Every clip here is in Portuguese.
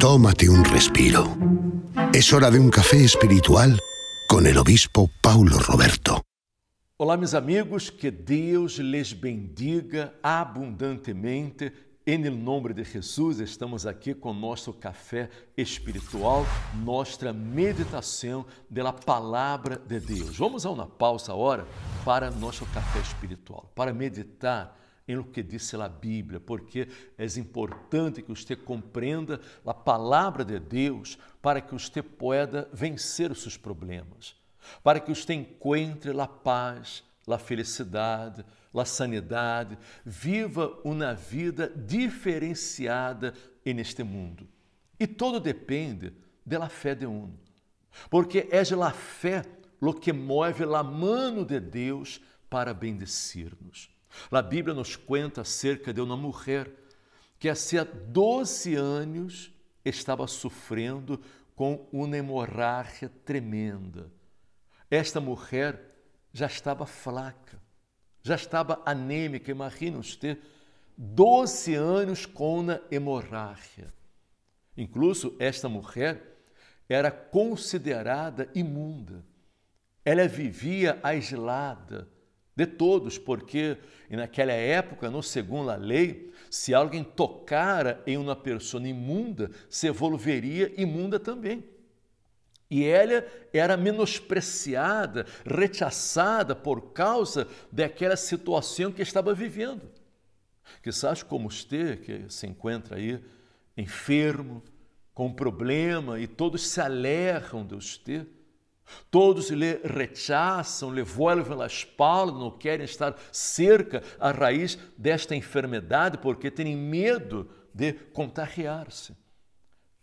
Tómate un respiro. Es hora de un café espiritual con el obispo Paulo Roberto. Olá, meus amigos, que Deus lhes bendiga abundantemente. Em nome de Jesus, estamos aqui com nosso café espiritual, nossa meditação da palavra de Deus. Vamos a uma pausa agora para nosso café espiritual, para meditar em lo que disse a Bíblia, porque é importante que você compreenda a palavra de Deus para que você possa vencer os seus problemas, para que você encontre a paz, a felicidade, a sanidade, viva uma vida diferenciada neste mundo. E tudo depende da fé de um, porque é a fé lo que move a mano de Deus para bendecir-nos. A Bíblia nos conta acerca de uma mulher que há 12 anos estava sofrendo com uma hemorragia tremenda. Esta mulher já estava fraca, já estava anêmica, imagina-nos ter 12 anos com uma hemorragia. Incluso esta mulher era considerada imunda. Ela vivia aislada, de todos, porque naquela época, no segundo a lei, se alguém tocara em uma pessoa imunda, se evolveria imunda também. E ela era menospreciada, rechaçada por causa daquela situação que estava vivendo. Que sabe como você que se encontra aí enfermo, com problema, e todos se alegram de você Todos lhe rechaçam, lhe voam pela espalda, não querem estar cerca à raiz desta enfermidade porque têm medo de contagiar-se.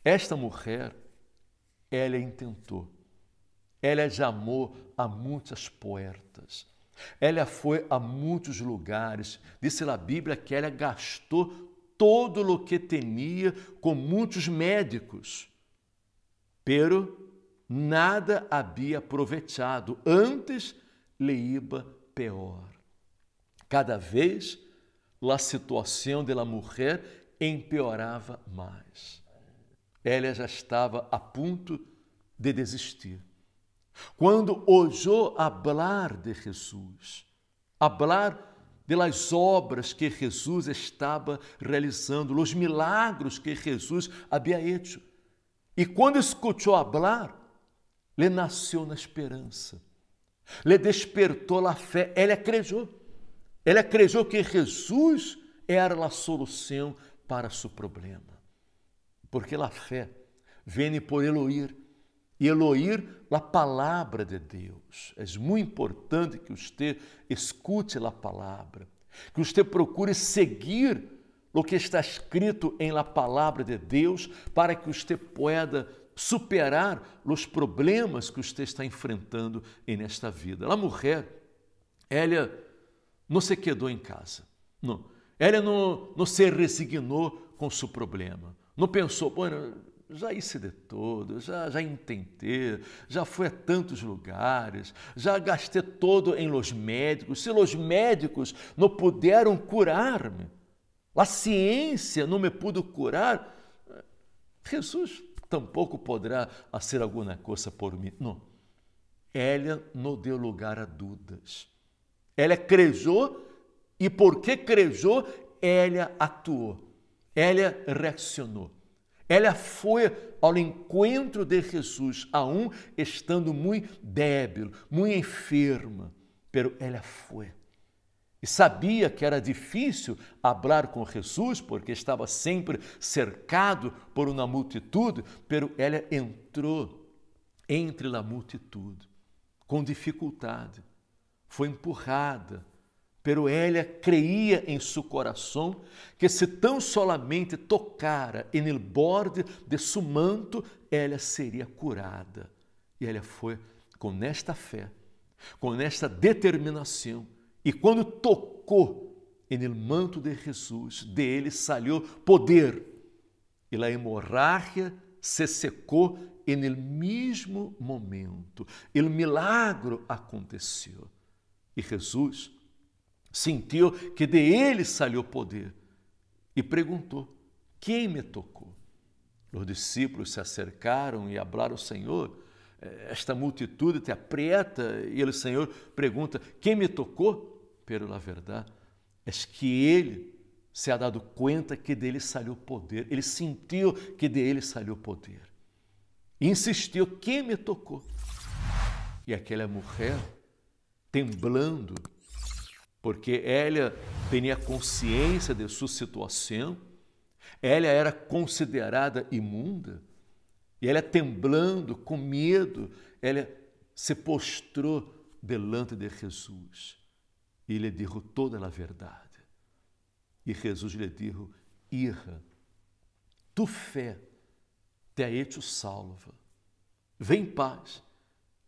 Esta mulher, ela intentou, ela chamou a muitas portas, ela foi a muitos lugares. Disse a Bíblia que ela gastou todo o que tinha com muitos médicos, pero nada havia aproveitado, antes lhe pior. Cada vez a situação dela mulher empeorava mais. Ela já estava a ponto de desistir. Quando ousou falar de Jesus, falar pelas obras que Jesus estava realizando, os milagros que Jesus havia feito. E quando escutou falar, lhe nasceu na esperança, lhe despertou a fé, ele acreditou. Ele acreditou que Jesus era a solução para seu problema. Porque a fé vem por Eloir, e Eloir, a palavra de Deus. É muito importante que você escute a palavra, que você procure seguir o que está escrito em la palavra de Deus para que você pueda superar os problemas que você está enfrentando nesta vida. A mulher, ela não se quedou em casa. Não. Ela não, não se resignou com seu problema. Não pensou, bueno, já isso de todo, já, já entendi, já fui a tantos lugares, já gastei todo em los médicos. Se los médicos não puderam curar-me, a ciência não me pudo curar, Jesus Tampouco poderá hacer alguma coisa por mim. Não. Ela não deu lugar a dúvidas. Ela crejou e porque crejou, ela atuou. Ela reacionou. Ela foi ao encontro de Jesus, a um estando muito débil, muito enferma, pero ela foi. E sabia que era difícil falar com Jesus, porque estava sempre cercado por uma multitude, pero ela entrou entre a multitude, com dificuldade, foi empurrada, pero ela creia em seu coração que se tão solamente tocara no borde de seu manto, ela seria curada. E ela foi com esta fé, com esta determinação, e quando tocou no manto de Jesus, dele saiu poder. E a hemorragia se secou el mesmo momento. O milagro aconteceu. E Jesus sentiu que de ele saiu poder e perguntou: Quem me tocou? Os discípulos se acercaram e falaram: o Senhor. Eh, esta multidão te aprieta e ele, Senhor, pergunta: Quem me tocou? pero la verdad es é que ele se ha dado conta que dele saiu poder, ele sentiu que dele saiu poder. insistiu, quem me tocou? E aquela mulher, temblando, porque ela tinha consciência de sua situação, ela era considerada imunda, e ela temblando, com medo, ela se postrou delante de Jesus e lhe dijo toda a verdade. E Jesus lhe dijo, irra, tu fé te ha salva. Vem em paz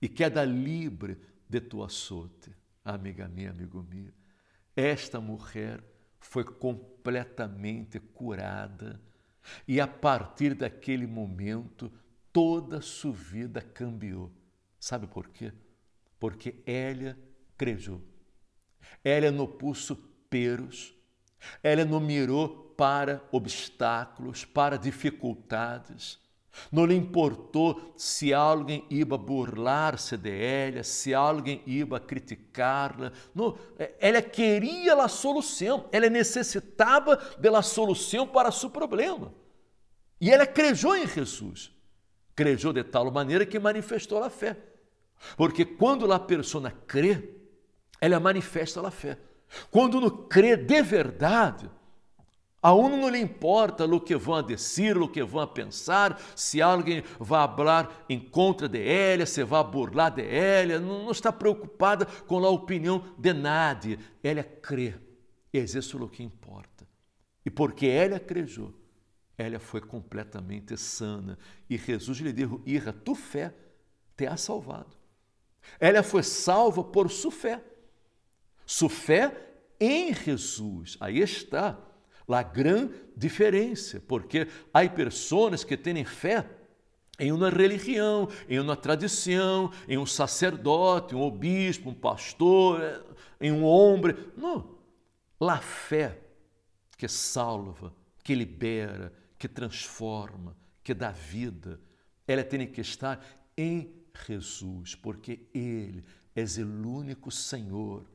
e queda livre de tua sorte. Amiga minha, amigo meu, esta mulher foi completamente curada e a partir daquele momento toda sua vida cambiou. Sabe por quê? Porque ela creu ela é não puso peros, ela não mirou para obstáculos, para dificuldades. Não lhe importou se alguém iba burlar-se de ela, se alguém iba criticá-la. Ela queria a solução, ela necessitava da solução para seu problema. E ela crejou em Jesus. Crejou de tal maneira que manifestou a fé. Porque quando a pessoa crê, ela manifesta a fé. Quando uno crê de verdade, a uno não lhe importa o que vão a dizer, o que vão a pensar, se alguém vai falar em contra de ela, se vai burlar de ela, não, não está preocupada com a opinião de nadie. Ela crê, e é isso o que importa. E porque ela crejou, ela foi completamente sana. E Jesus lhe disse: Irra, tu fé te ha salvado. Ela foi salva por sua fé sua fé em Jesus. Aí está a grande diferença, porque há pessoas que têm fé em uma religião, em uma tradição, em um sacerdote, um obispo, um pastor, eh, em um homem. Não. A fé que salva, que libera, que transforma, que dá vida, ela tem que estar em Jesus, porque Ele é o único Senhor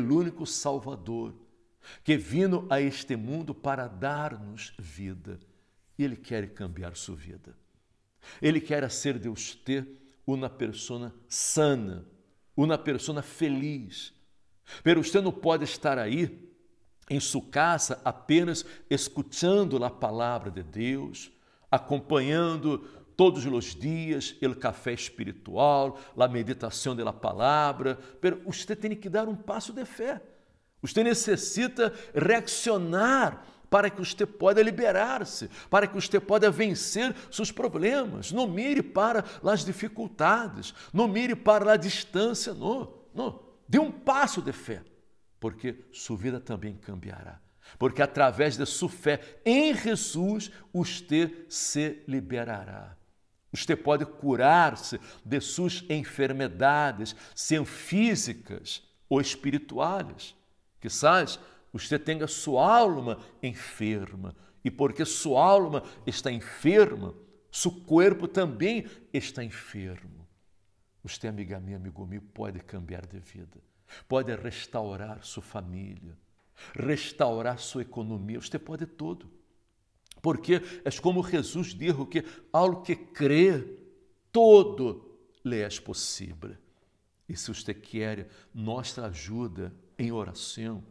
o único Salvador, que vino a este mundo para dar-nos vida. E Ele quer cambiar sua vida. Ele quer ser Deus ter uma persona sana, uma persona feliz. Pero você não pode estar aí em sua casa apenas escutando a palavra de Deus, acompanhando todos os dias, o café espiritual, a meditação da palavra. mas você tem que dar um passo de fé. Você necessita reaccionar para que você possa liberar-se, para que você possa vencer seus problemas. Não mire para as dificuldades, não mire para a distância, não, não. Dê um passo de fé, porque sua vida também cambiará. Porque através da sua fé em Jesus, você se liberará. Você pode curar-se de suas enfermidades, sejam físicas ou espirituais. Quizás você tenha sua alma enferma, e porque sua alma está enferma, seu corpo também está enfermo. Você, amiga minha, amigo meu, pode cambiar de vida, pode restaurar sua família, restaurar sua economia, você pode tudo porque é como Jesus diz que ao que crê, todo lhe é possível. E se você quer nossa ajuda em oração,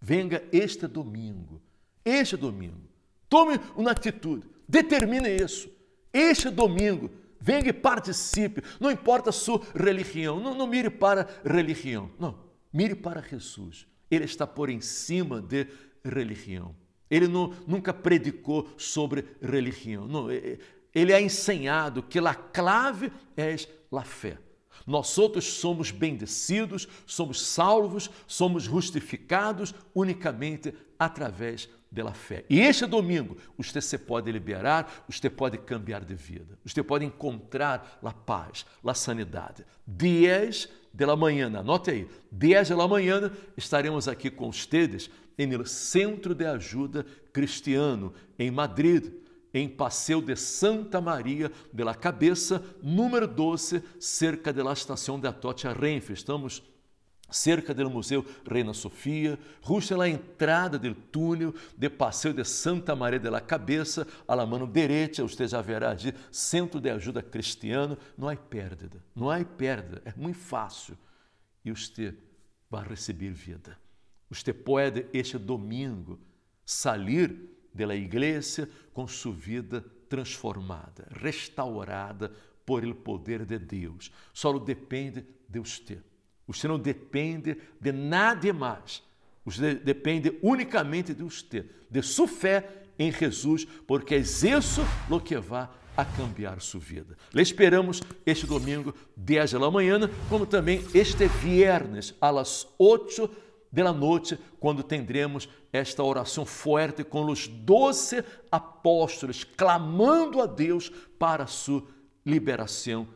venga este domingo, este domingo, tome uma atitude, determine isso, este domingo, venga e participe, não importa a sua religião, não, não mire para religião, não, mire para Jesus, Ele está por em cima de religião. Ele não, nunca predicou sobre religião. Não, é, é, ele é ensinado que a clave é a fé. Nós outros somos bendecidos, somos salvos, somos justificados unicamente através da fé. E este domingo, você pode liberar, você pode cambiar de vida, você pode encontrar a paz, a sanidade. Dias dela manhã, anote aí, 10 da manhã estaremos aqui com vocês no Centro de Ajuda Cristiano, em Madrid, em Passeio de Santa Maria de la Cabeça, número 12, cerca da estação de Atocha Renfe. Estamos cerca do Museu Reina Sofia, ruxa la entrada do túnel de passeio de Santa Maria de la Cabeça à la mano direita, você já verá de Centro de Ajuda Cristiano, não há pérdida, não há pérdida, é muito fácil. E você vai receber vida. Você pode, este domingo, sair da igreja com sua vida transformada, restaurada por o poder de Deus. Só depende de você. Você não depende de nada mais. Você depende unicamente de você, de sua fé em Jesus, porque é isso o que vai a cambiar sua vida. Lhe esperamos este domingo, 10 da manhã, como também este viernes, às 8 da noite, quando tendremos esta oração forte com os 12 apóstolos, clamando a Deus para sua liberação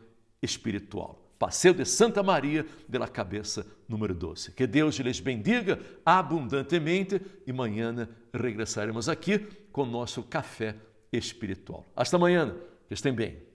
espiritual. Passeio de Santa Maria de la Cabeça, número 12. Que Deus lhes bendiga abundantemente e amanhã regressaremos aqui com nosso café espiritual. Hasta amanhã, que estem bem.